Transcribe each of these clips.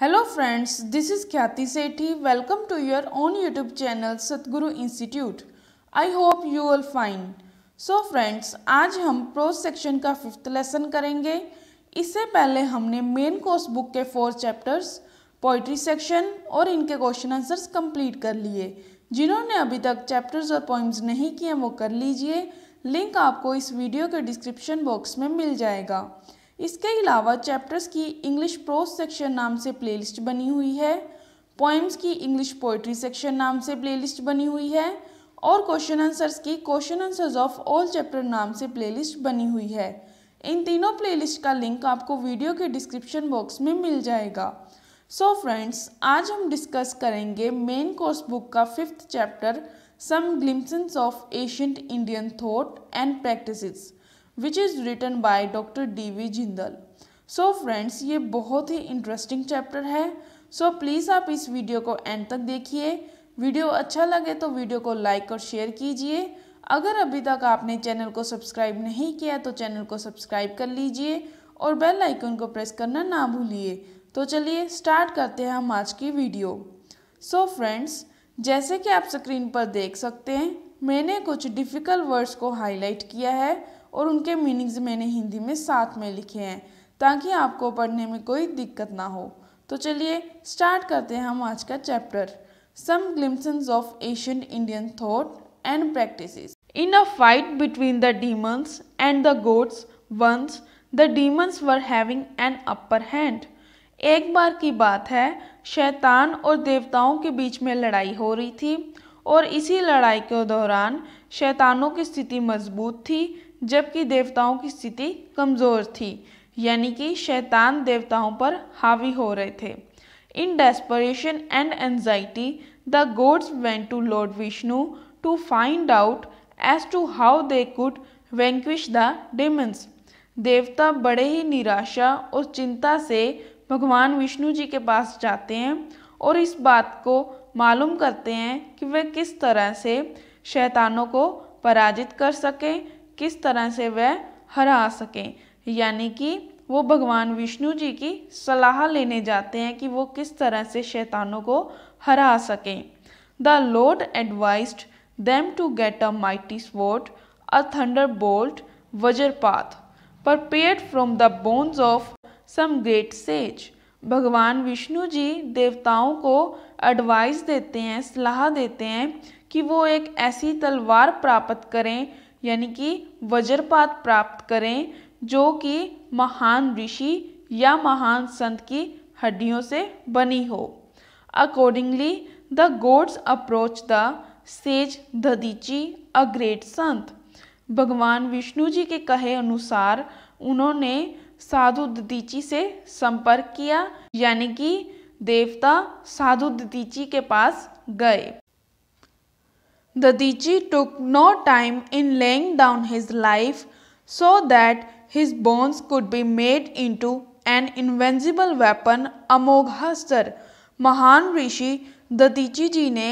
Hello friends this is Khyati Sethi welcome to your own YouTube channel Satguru institute I hope you all fine so friends आज हम prose section का fifth lesson करेंगे इससे पहले हमने main course book के four chapters poetry section और इनके क्वेश्चन आंसर्स कंप्लीट कर लिए जिन्होंने अभी तक चैप्टर्स और पॉइंट्स नहीं किए वो कर लीजिए लिंक आपको इस वीडियो के डिस्क्रिप्शन बॉक्स में मिल जाएगा इसके अलावा चैप्टर्स की इंग्लिश प्रोज सेक्शन नाम से प्लेलिस्ट बनी हुई है पोइम्स की इंग्लिश पोइट्री सेक्शन नाम से प्लेलिस्ट बनी हुई है और क्वेश्चन आंसर्स की question answers of all chapter नाम से प्लेलिस्ट बनी हुई है इन तीनों प्लेलिस्ट का लिंक आपको वीडियो के डिस्क्रिप्शन बॉक्स में मिल जाएगा सो so फ्रेंड्स आज हम डिस्कस करेंगे मेन कोर्स बुक का fifth chapter some glimpses of ancient Indian thought and practices which is written by doctor D V Jindal so friends ये बहुत ही इंटरेस्टिंग चैप्टर है सो so, प्लीज़ आप इस वीडियो को एंड तक देखिए वीडियो अच्छा लगे तो वीडियो को लाइक और शेयर कीजिए अगर अभी तक आपने चैनल को सब्सक्राइब नहीं किया तो चैनल को सब्सक्राइब कर लीजिए और बेल आइकन को प्रेस करना ना भूलिए तो चलिए स्टार्ट करते हैं हम आज की वीडियो सो so फ्रेंड्स जैसे कि आप स्क्रीन पर देख सकते हैं मैंने कुछ डिफ़िकल्ट वर्ड्स को हाईलाइट किया है और उनके मीनिंग्स मैंने हिंदी में साथ में लिखे हैं ताकि आपको पढ़ने में कोई दिक्कत ना हो तो चलिए स्टार्ट करते हैं हम आज का chapter some glimpses of Asian Indian thought and practices in a fight between the demons and the gods once the demons were having an upper hand एक बार की बात है शैतान और देवताओं के बीच में लड़ाई हो रही थी और इसी लड़ाई के दौरान शैतानों की स्थिति मजबूत थी जबकि देवताओं की स्थिति कमज़ोर थी यानी कि शैतान देवताओं पर हावी हो रहे थे in desperation and anxiety the gods went to lord Vishnu to find out as to how they could vanquish the demons देवता बड़े ही निराशा और चिंता से भगवान विष्णु जी के पास जाते हैं और इस बात को मालूम करते हैं कि वे किस तरह से शैतानों को पराजित कर सकें किस तरह से वह हरा सकें यानी कि वो भगवान विष्णु जी की सलाह लेने जाते हैं कि वो किस तरह से शैतानों को हरा सकें the lord advised them to get a mighty swat a thunderbolt वज्रपात paid from the bones of some great sage भगवान विष्णु जी देवताओं को एडवाइस देते हैं सलाह देते हैं कि वो एक ऐसी तलवार प्राप्त करें यानी कि वज्रपात प्राप्त करें जो कि महान ऋषि या महान संत की हड्डियों से बनी हो accordingly the gods approach the sage Dadhichi a great संत भगवान विष्णु जी के कहे अनुसार उन्होंने साधु ददीची से संपर्क किया यानी कि देवता साधु ददीची के पास गए The Dichi took no time in laying down his life so that his bones could be made into an invincible weapon अमोघास्त्र महान ऋषि दतीची जी ने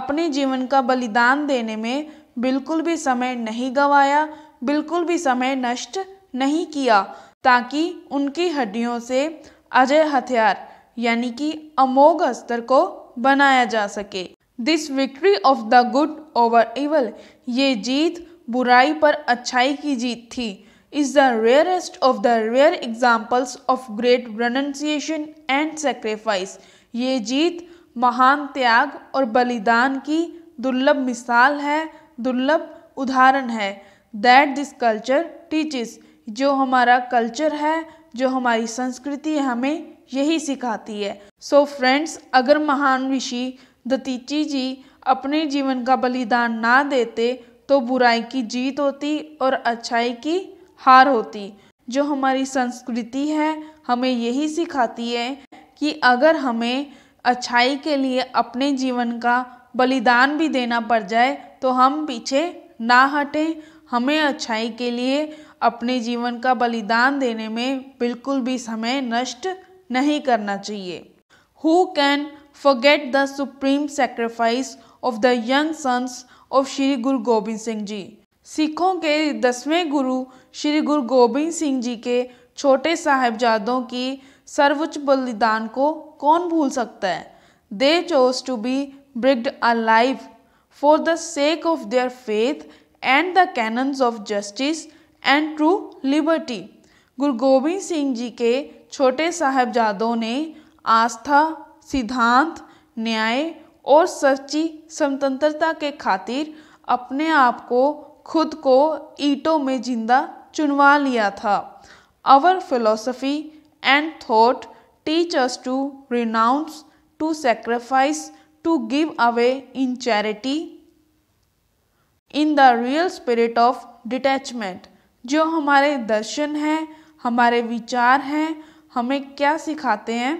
अपने जीवन का बलिदान देने में बिल्कुल भी समय नहीं गवाया बिल्कुल भी समय नष्ट नहीं किया ताकि उनकी हड्डियों से अजय हथियार यानी कि अमोघ अस्त्र को बनाया जा सके this victory of the good over evil ये जीत बुराई पर अच्छाई की जीत थी is the rarest of the rare examples of great renunciation and sacrifice ये जीत महान त्याग और बलिदान की दुर्लभ मिसाल है दुर्लभ उदाहरण है दैट दिस कल्चर टीचिस जो हमारा कल्चर है जो हमारी संस्कृति हमें यही सिखाती है सो so फ्रेंड्स अगर महान ऋषि दतीची जी अपने जीवन का बलिदान ना देते तो बुराई की जीत होती और अच्छाई की हार होती जो हमारी संस्कृति है हमें यही सिखाती है कि अगर हमें अच्छाई के लिए अपने जीवन का बलिदान भी देना पड़ जाए तो हम पीछे ना हटें हमें अच्छाई के लिए अपने जीवन का बलिदान देने में बिल्कुल भी समय नष्ट नहीं करना चाहिए who can forget the supreme sacrifice of the young sons of Shri Guru Gobind Singh जी सिखों के दसवें गुरु श्री गुरु गोबिंद सिंह जी के छोटे साहेबजादों की सर्वोच्च बलिदान को कौन भूल सकता है they chose to be bricked life for the sake of their faith and the canons of justice and true liberty Guru Gobind Singh जी के छोटे साहेबजादों ने आस्था सिद्धांत न्याय और सच्ची स्वतंत्रता के खातिर अपने आप को खुद को ईटों में जिंदा चुनवा लिया था our philosophy and thought teach us to renounce to sacrifice to give away in charity in the real spirit of detachment जो हमारे दर्शन हैं हमारे विचार हैं हमें क्या सिखाते हैं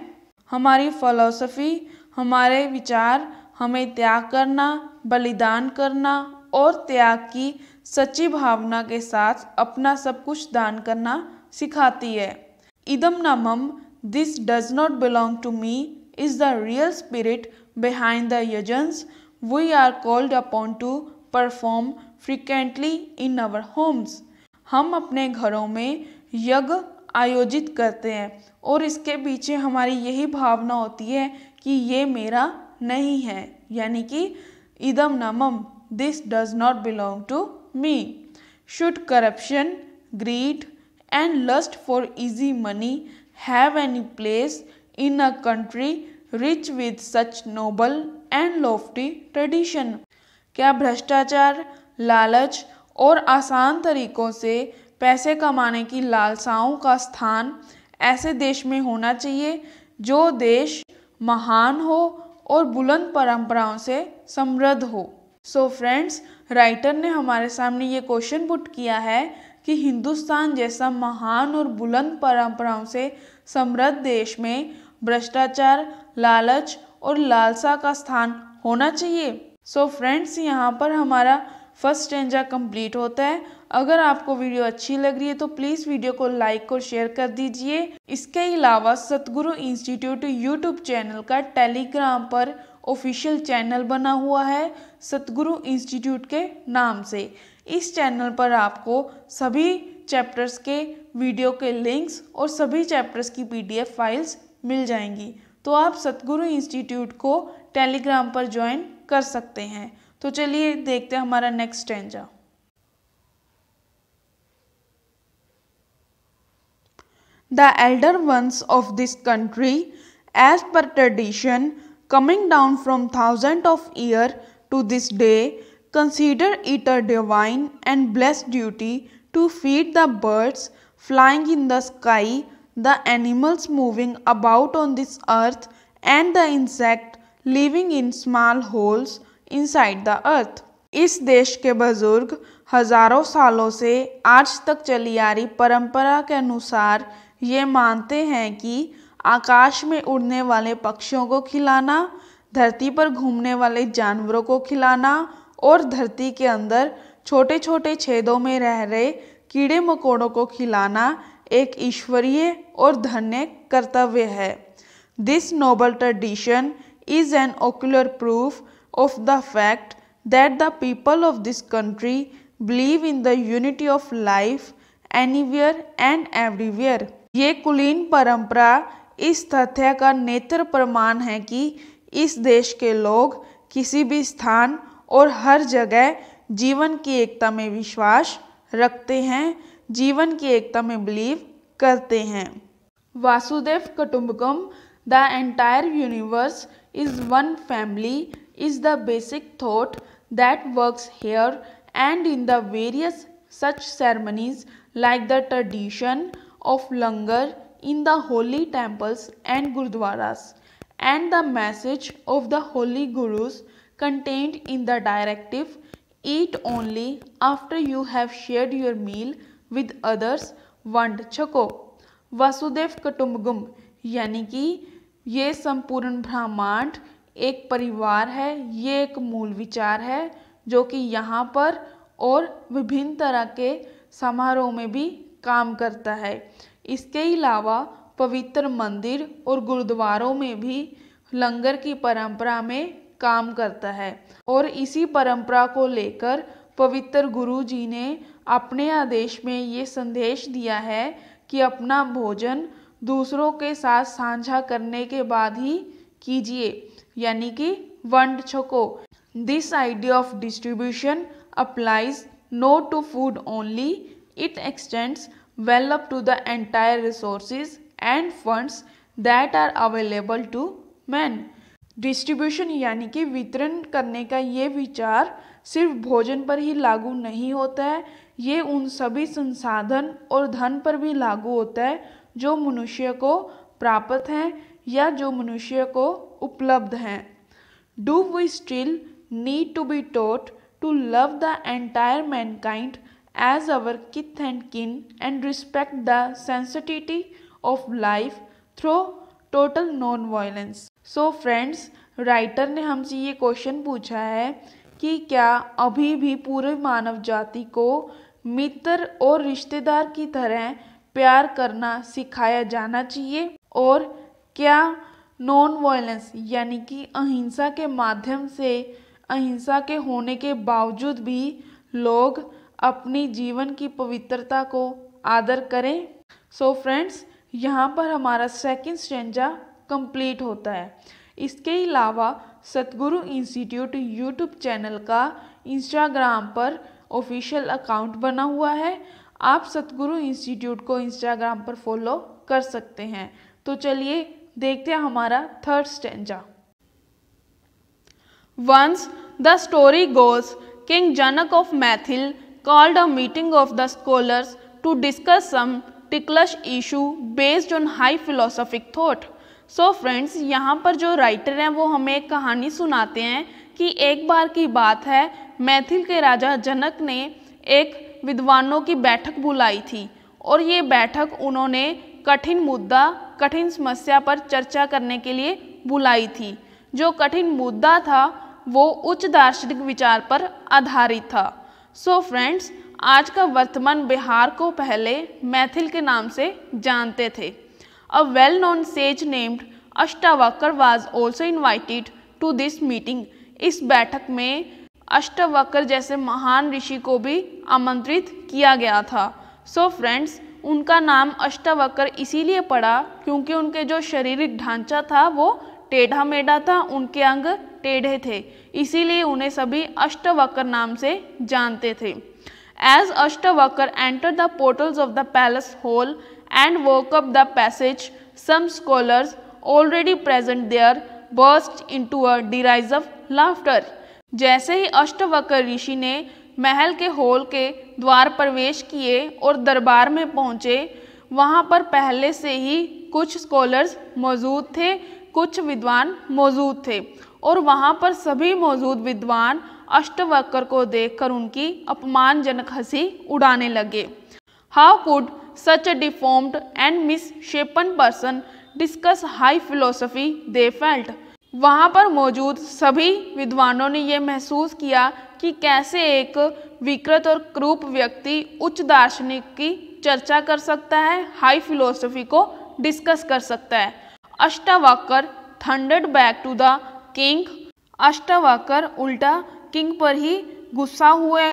हमारी फलोसफी हमारे विचार हमें त्याग करना बलिदान करना और त्याग की सच्ची भावना के साथ अपना सब कुछ दान करना सिखाती है इदम नमम this does not belong to me is the real spirit behind the यजन्स we are called upon to perform frequently in our homes हम अपने घरों में यज्ञ आयोजित करते हैं और इसके पीछे हमारी यही भावना होती है कि ये मेरा नहीं है यानी कि इदम नमम this does not belong to me should corruption greed and lust for easy money have any place in a country rich with such noble and lofty tradition क्या भ्रष्टाचार लालच और आसान तरीकों से पैसे कमाने की लालसाओं का स्थान ऐसे देश में होना चाहिए जो देश महान हो और बुलंद परंपराओं से समृद्ध हो सो so फ्रेंड्स राइटर ने हमारे सामने ये क्वेश्चन पुट किया है कि हिंदुस्तान जैसा महान और बुलंद परंपराओं से समृद्ध देश में भ्रष्टाचार लालच और लालसा का स्थान होना चाहिए सो so फ्रेंड्स यहाँ पर हमारा फर्स्ट स्टेंजा कंप्लीट होता है अगर आपको वीडियो अच्छी लग रही है तो प्लीज़ वीडियो को लाइक और शेयर कर दीजिए इसके अलावा सतगुरु इंस्टीट्यूट यूट्यूब चैनल का टेलीग्राम पर ऑफिशियल चैनल बना हुआ है सतगुरु इंस्टीट्यूट के नाम से इस चैनल पर आपको सभी चैप्टर्स के वीडियो के लिंक्स और सभी चैप्टर्स की पी फाइल्स मिल जाएंगी तो आप सतगुरु इंस्टीट्यूट को टेलीग्राम पर ज्वाइन कर सकते हैं तो चलिए देखते हैं हमारा next stanza the elder ones of this country, as per tradition, coming down from thousands of year to this day, consider it a divine and blessed duty to feed the birds flying in the sky, the animals moving about on this earth, and the insect living in small holes inside the earth. इस देश के बुजुर्ग हजारों सालों से आज तक चली आ रही परंपरा के अनुसार ये मानते हैं कि आकाश में उड़ने वाले पक्षियों को खिलाना धरती पर घूमने वाले जानवरों को खिलाना और धरती के अंदर छोटे छोटे छेदों में रह रहे कीड़े मकोड़ों को खिलाना एक ईश्वरीय और धन्य कर्तव्य है this noble tradition is an ocular proof of the fact that the people of this country believe in the unity of life anywhere and everywhere ये कुलीन परंपरा इस तथ्य का नेत्र प्रमाण है कि इस देश के लोग किसी भी स्थान और हर जगह जीवन की एकता में विश्वास रखते हैं जीवन की एकता में बिलीव करते हैं वासुदेव कुटुम्बकम the entire universe is one family is the basic thought that works here and in the various such ceremonies like the tradition of langar in the holy temples and gurudwaras and the message of the holy gurus contained in the directive eat only after you have shared your meal with others vand chako वासुदेव कटुम्बगुम यानी कि ये संपूर्ण ब्रह्मांड एक परिवार है ये एक मूल विचार है जो कि यहाँ पर और विभिन्न तरह के समारोह में भी काम करता है इसके अलावा पवित्र मंदिर और गुरुद्वारों में भी लंगर की परंपरा में काम करता है और इसी परंपरा को लेकर पवित्र गुरु जी ने अपने आदेश में ये संदेश दिया है कि अपना भोजन दूसरों के साथ साझा करने के बाद ही कीजिए यानी कि वंड छको this idea of distribution applies no to food only It extends well up to the entire resources and funds that are available to men. Distribution यानी कि वितरण करने का ये विचार सिर्फ भोजन पर ही लागू नहीं होता है ये उन सभी संसाधन और धन पर भी लागू होता है जो मनुष्य को प्राप्त हैं या जो मनुष्य को उपलब्ध हैं do we still need to be taught to love the entire mankind as our kith and kin and respect the sensitivity of life through total non-violence. So friends writer ने हमसे ये क्वेश्चन पूछा है कि क्या अभी भी पूरे मानव जाति को मित्र और रिश्तेदार की तरह प्यार करना सिखाया जाना चाहिए और क्या नॉन वायलेंस यानी कि अहिंसा के माध्यम से अहिंसा के होने के बावजूद भी लोग अपनी जीवन की पवित्रता को आदर करें सो so फ्रेंड्स यहाँ पर हमारा सेकंड स्टेंजा कंप्लीट होता है इसके अलावा सतगुरु इंस्टीट्यूट यूट्यूब चैनल का इंस्टाग्राम पर ऑफिशियल अकाउंट बना हुआ है आप सतगुरु इंस्टीट्यूट को इंस्टाग्राम पर फॉलो कर सकते हैं तो चलिए देखते हैं हमारा third stanza once the story goes king Janak of Maithil called a meeting of the scholars to discuss some ticklish issue based on high philosophic thought. So so friends यहाँ पर जो राइटर हैं वो हमें एक कहानी सुनाते हैं कि एक बार की बात है मैथिल के राजा जनक ने एक विद्वानों की बैठक बुलाई थी और ये बैठक उन्होंने कठिन मुद्दा कठिन समस्या पर चर्चा करने के लिए बुलाई थी जो कठिन मुद्दा था वो उच्च दार्शनिक विचार पर आधारित था सो so फ्रेंड्स आज का वर्तमान बिहार को पहले मैथिल के नाम से जानते थे a well known sage named Ashtavakra was also invited to this meeting इस बैठक में अष्टावक्र जैसे महान ऋषि को भी आमंत्रित किया गया था सो so फ्रेंड्स उनका नाम अष्टावक्र इसीलिए पड़ा क्योंकि उनके जो शारीरिक ढांचा था वो टेढ़ा मेढ़ा था उनके अंग टेढ़े थे इसीलिए उन्हें सभी अष्टवक्र नाम से जानते थे as Ashtavakra enter the portals of the palace hall and walk up the passage some scholars already present there burst into a derision of laughter जैसे ही अष्टवक्र ऋषि ने महल के हॉल के द्वार प्रवेश किए और दरबार में पहुँचे वहाँ पर पहले से ही कुछ स्कॉलर्स मौजूद थे कुछ विद्वान मौजूद थे और वहाँ पर सभी मौजूद विद्वान अष्टवक्र को देखकर उनकी अपमानजनक हंसी उड़ाने लगे how could such a deformed and misshapen person discuss high philosophy they felt वहाँ पर मौजूद सभी विद्वानों ने यह महसूस किया कि कैसे एक विकृत और क्रूप व्यक्ति उच्च दार्शनिक की चर्चा कर सकता है हाई फिलोसफी को डिस्कस कर सकता है Ashtavakra thundered back to the king Ashtavakra उल्टा किंग पर ही गुस्सा हुए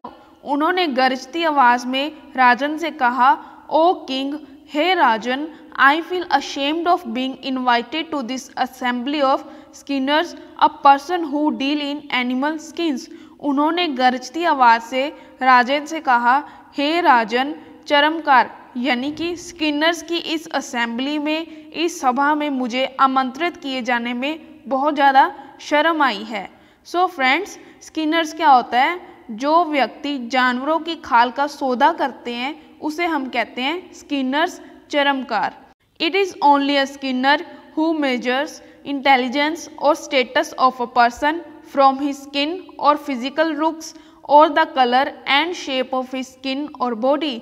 उन्होंने गरजती आवाज़ में राजन से कहा ओ किंग हे राजन I feel ashamed of being invited to this assembly of skinners a person who deal in animal skins उन्होंने गरजती आवाज़ से राजन से कहा हे राजन चरमकार यानी कि स्किनर्स की इस असेंबली में इस सभा में मुझे आमंत्रित किए जाने में बहुत ज़्यादा शर्म आई है सो so फ्रेंड्स स्किनर्स क्या होता है जो व्यक्ति जानवरों की खाल का सौदा करते हैं उसे हम कहते हैं स्किनर्स चरमकार it is only a skinner who measures intelligence और status of a person from his skin और फिजिकल रुक्स और the colour and shape of his skin और बॉडी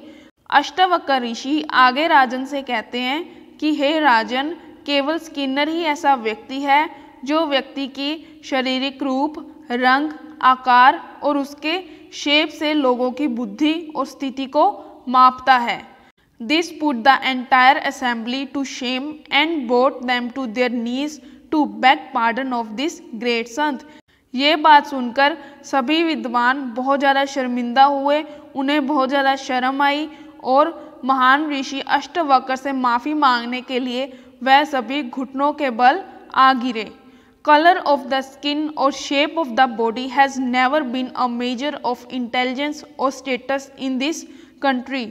अष्टवक्र ऋषि आगे राजन से कहते हैं कि हे राजन केवल स्किनर ही ऐसा व्यक्ति है जो व्यक्ति की शारीरिक रूप रंग आकार और उसके शेप से लोगों की बुद्धि और स्थिति को मापता है this put the entire assembly to shame and brought them to their knees to beg pardon of this great संत ये बात सुनकर सभी विद्वान बहुत ज़्यादा शर्मिंदा हुए उन्हें बहुत ज़्यादा शर्म आई और महान ऋषि अष्टवक्र से माफ़ी मांगने के लिए वह सभी घुटनों के बल आ गिरे कलर ऑफ द स्किन और shape of the body has never been a measure of intelligence और स्टेटस इन दिस कंट्री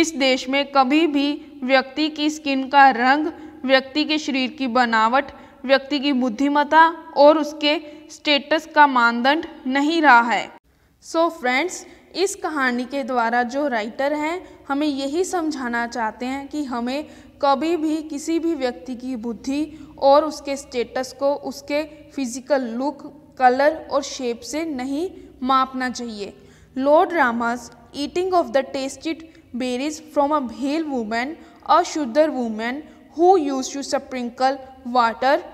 इस देश में कभी भी व्यक्ति की स्किन का रंग व्यक्ति के शरीर की बनावट व्यक्ति की बुद्धिमता और उसके स्टेटस का मानदंड नहीं रहा है सो so फ्रेंड्स इस कहानी के द्वारा जो राइटर हैं हमें यही समझाना चाहते हैं कि हमें कभी भी किसी भी व्यक्ति की बुद्धि और उसके स्टेटस को उसके फिजिकल लुक कलर और शेप से नहीं मापना चाहिए Lord Rama's eating of the tasted berries from a Bhil woman a Shudra woman who used to sprinkle water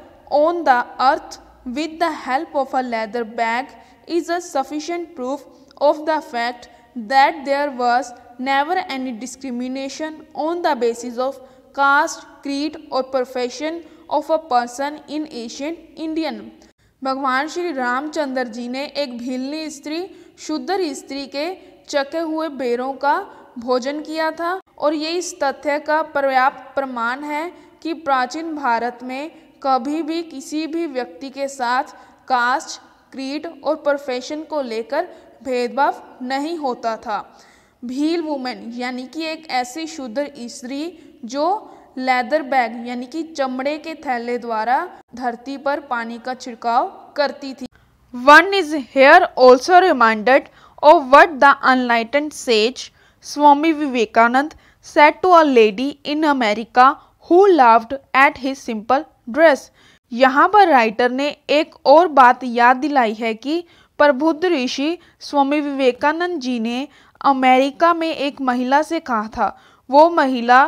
on the earth with the help of a leather bag is a sufficient proof of the fact that there was never any discrimination on the basis of caste, creed or profession of a person in ancient Indian. भगवान श्री रामचंद्र जी ने एक भीलनी स्त्री शुद्ध स्त्री के चके हुए बेरों का भोजन किया था और ये इस तथ्य का पर्याप्त प्रमाण है कि प्राचीन भारत में कभी भी किसी भी व्यक्ति के साथ कास्ट क्रीड और प्रोफेशन को लेकर भेदभाव नहीं होता था भील वुमेन यानी कि एक ऐसी शुद्ध स्त्री जो लेदर बैग यानी कि चमड़े के थैले द्वारा धरती पर पानी का छिड़काव करती थी one is here also reminded of what the enlightened sage Swami Vivekananda said to a lady in America who laughed at his simple dress यहाँ पर राइटर ने एक और बात याद दिलाई है कि प्रबुद्ध ऋषि स्वामी विवेकानंद जी ने अमेरिका में एक महिला से कहा था वो महिला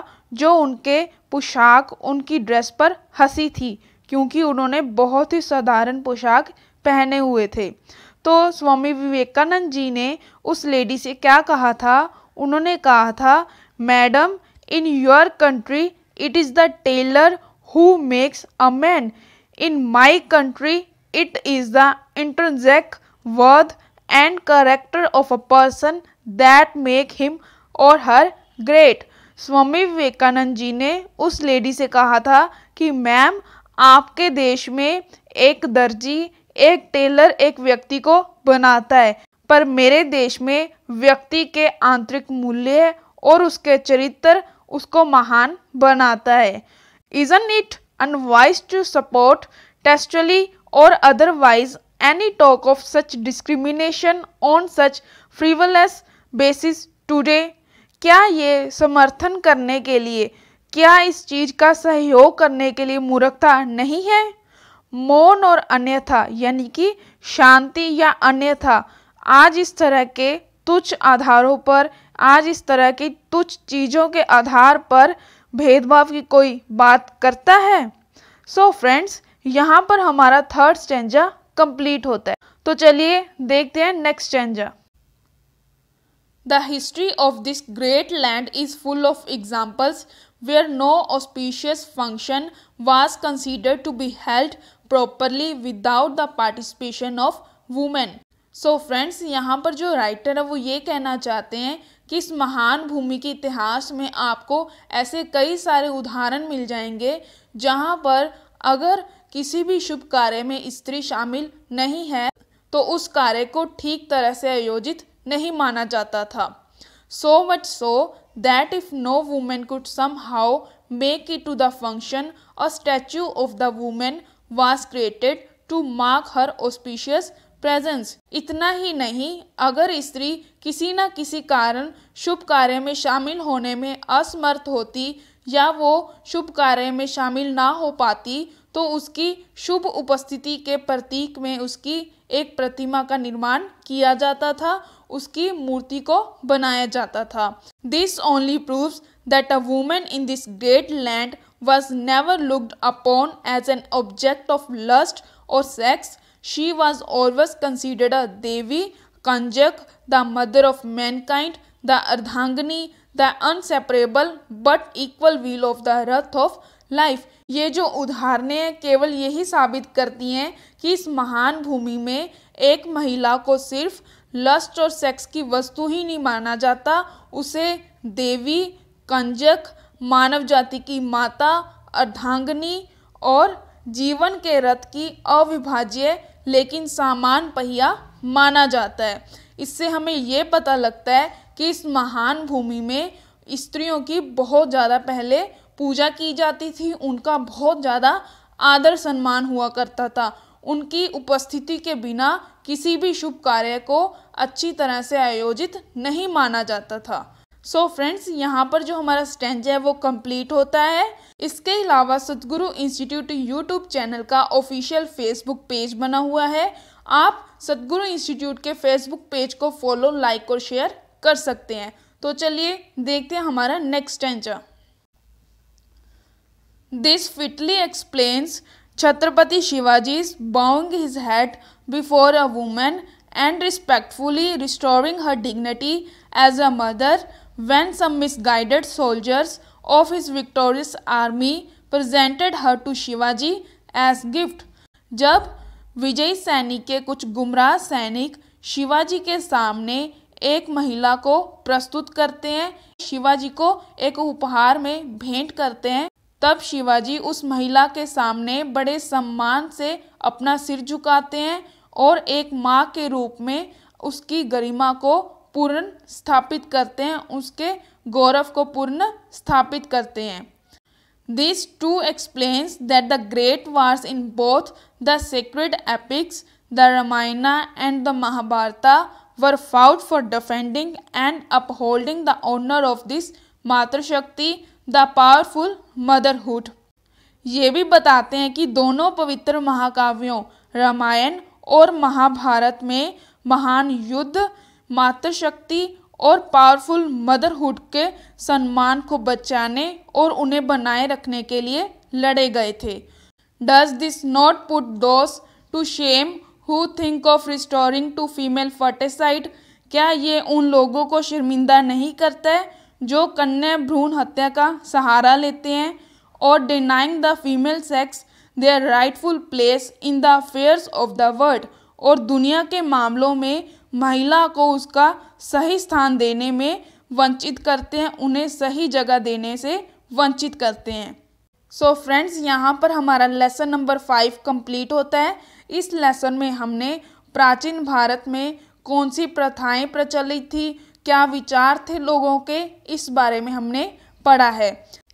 जो उनके पोशाक उनकी ड्रेस पर हंसी थी क्योंकि उन्होंने बहुत ही साधारण पोशाक पहने हुए थे तो स्वामी विवेकानंद जी ने उस लेडी से क्या कहा था उन्होंने कहा था madam in your country it is the tailor who makes a man in my country it is the intellect worth and character of a person that make him और हर ग्रेट स्वामी विवेकानंद जी ने उस लेडी से कहा था कि ma'am आपके देश में एक दर्जी एक टेलर एक व्यक्ति को बनाता है पर मेरे देश में व्यक्ति के आंतरिक मूल्य और उसके चरित्र उसको महान बनाता है isn't it unwise to support testily और otherwise any talk of such discrimination on such frivolous basis today क्या ये समर्थन करने के लिए क्या इस चीज़ का सहयोग करने के लिए मूर्खता नहीं है मौन और अन्यथा यानी कि शांति या अन्यथा आज इस तरह के तुच्छ आधारों पर आज इस तरह की तुच्छ चीज़ों के आधार पर भेदभाव की कोई बात करता है सो so फ्रेंड्स यहाँ पर हमारा थर्ड स्टेंजा कंप्लीट होता है तो चलिए देखते हैं next stanza the history of this great land is full of examples where no auspicious function was considered to be held properly without the participation of women so friends यहाँ पर जो writer है वो ये कहना चाहते हैं कि इस महान भूमि के इतिहास में आपको ऐसे कई सारे उदाहरण मिल जाएंगे जहाँ पर अगर किसी भी शुभ कार्य में स्त्री शामिल नहीं है तो उस कार्य को ठीक तरह से आयोजित नहीं माना जाता था so much so that if no woman could somehow make it to the function a statue of the woman was created to mark her auspicious presence इतना ही नहीं अगर स्त्री किसी न किसी कारण शुभ कार्य में शामिल होने में असमर्थ होती या वो शुभ कार्य में शामिल ना हो पाती तो उसकी शुभ उपस्थिति के प्रतीक में उसकी एक प्रतिमा का निर्माण किया जाता था उसकी मूर्ति को बनाया जाता था this only proves that a woman in this great land was never looked upon as an object of lust और sex she was always considered a devi kanjak the mother of mankind the ardhangini the inseparable but equal wheel of the rath of life ये जो उदाहरणें केवल यही साबित करती हैं कि इस महान भूमि में एक महिला को सिर्फ लस्ट और सेक्स की वस्तु ही नहीं माना जाता उसे देवी कंजक मानव जाति की माता अर्धांगनी और जीवन के रथ की अविभाज्य लेकिन सामान पहिया माना जाता है इससे हमें ये पता लगता है कि इस महान भूमि में स्त्रियों की बहुत ज़्यादा पहले पूजा की जाती थी उनका बहुत ज़्यादा आदर सम्मान हुआ करता था उनकी उपस्थिति के बिना किसी भी शुभ कार्य को अच्छी तरह से आयोजित नहीं माना जाता था सो so फ्रेंड्स यहाँ पर जो हमारा स्टैंड है वो कंप्लीट होता है इसके अलावा सतगुरु इंस्टीट्यूट यूट्यूब चैनल का ऑफिशियल फेसबुक पेज बना हुआ है आप सतगुरु इंस्टीट्यूट के फेसबुक पेज को फॉलो लाइक और शेयर कर सकते हैं तो चलिए देखते हैं हमारा next stanza this fitly explains Chhatrapati Shivaji's bowing his hat before a woman and respectfully restoring her dignity as a mother when some misguided soldiers of his victorious army presented her to Shivaji as gift जब विजयी सैनिक के कुछ गुमराह सैनिक शिवाजी के सामने एक महिला को प्रस्तुत करते हैं शिवाजी को एक उपहार में भेंट करते हैं तब शिवाजी उस महिला के सामने बड़े सम्मान से अपना सिर झुकाते हैं और एक माँ के रूप में उसकी गरिमा को पूर्ण स्थापित करते हैं उसके गौरव को पूर्ण स्थापित करते हैं this too explains that the great wars in both the sacred epics the Ramayana and the Mahabharata were fought for defending and upholding the honour of this matrishakti the powerful motherhood ये भी बताते हैं कि दोनों पवित्र महाकाव्यों रामायण और महाभारत में महान युद्ध मातृशक्ति और पावरफुल मदरहुड के सम्मान को बचाने और उन्हें बनाए रखने के लिए लड़े गए थे does this not put those to shame who think of resorting to female foeticide क्या ये उन लोगों को शर्मिंदा नहीं करता है जो कन्या भ्रूण हत्या का सहारा लेते हैं और denying the female sex their rightful place in the affairs of the world और दुनिया के मामलों में महिला को उसका सही स्थान देने में वंचित करते हैं उन्हें सही जगह देने से वंचित करते हैं सो so फ्रेंड्स यहाँ पर हमारा लेसन नंबर फाइव कंप्लीट होता है इस लेसन में हमने प्राचीन भारत में कौन सी प्रथाएं प्रचलित थी क्या विचार थे लोगों के इस बारे में हमने पढ़ा है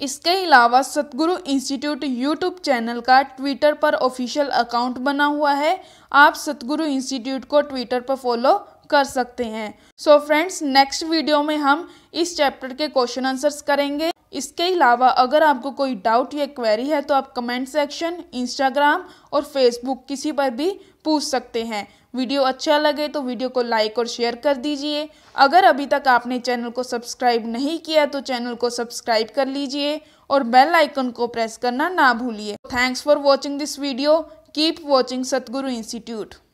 इसके अलावा सतगुरु इंस्टीट्यूट यूट्यूब चैनल का ट्विटर पर ऑफिशियल अकाउंट बना हुआ है आप सतगुरु इंस्टीट्यूट को ट्विटर पर फॉलो कर सकते हैं सो फ्रेंड्स नेक्स्ट वीडियो में हम इस चैप्टर के क्वेश्चन आंसर्स करेंगे इसके अलावा अगर आपको कोई डाउट या क्वेरी है तो आप कमेंट सेक्शन इंस्टाग्राम और फेसबुक किसी पर भी पूछ सकते हैं वीडियो अच्छा लगे तो वीडियो को लाइक और शेयर कर दीजिए अगर अभी तक आपने चैनल को सब्सक्राइब नहीं किया तो चैनल को सब्सक्राइब कर लीजिए और बेल आइकन को प्रेस करना ना भूलिए thanks for watching this video keep watching Satguru institute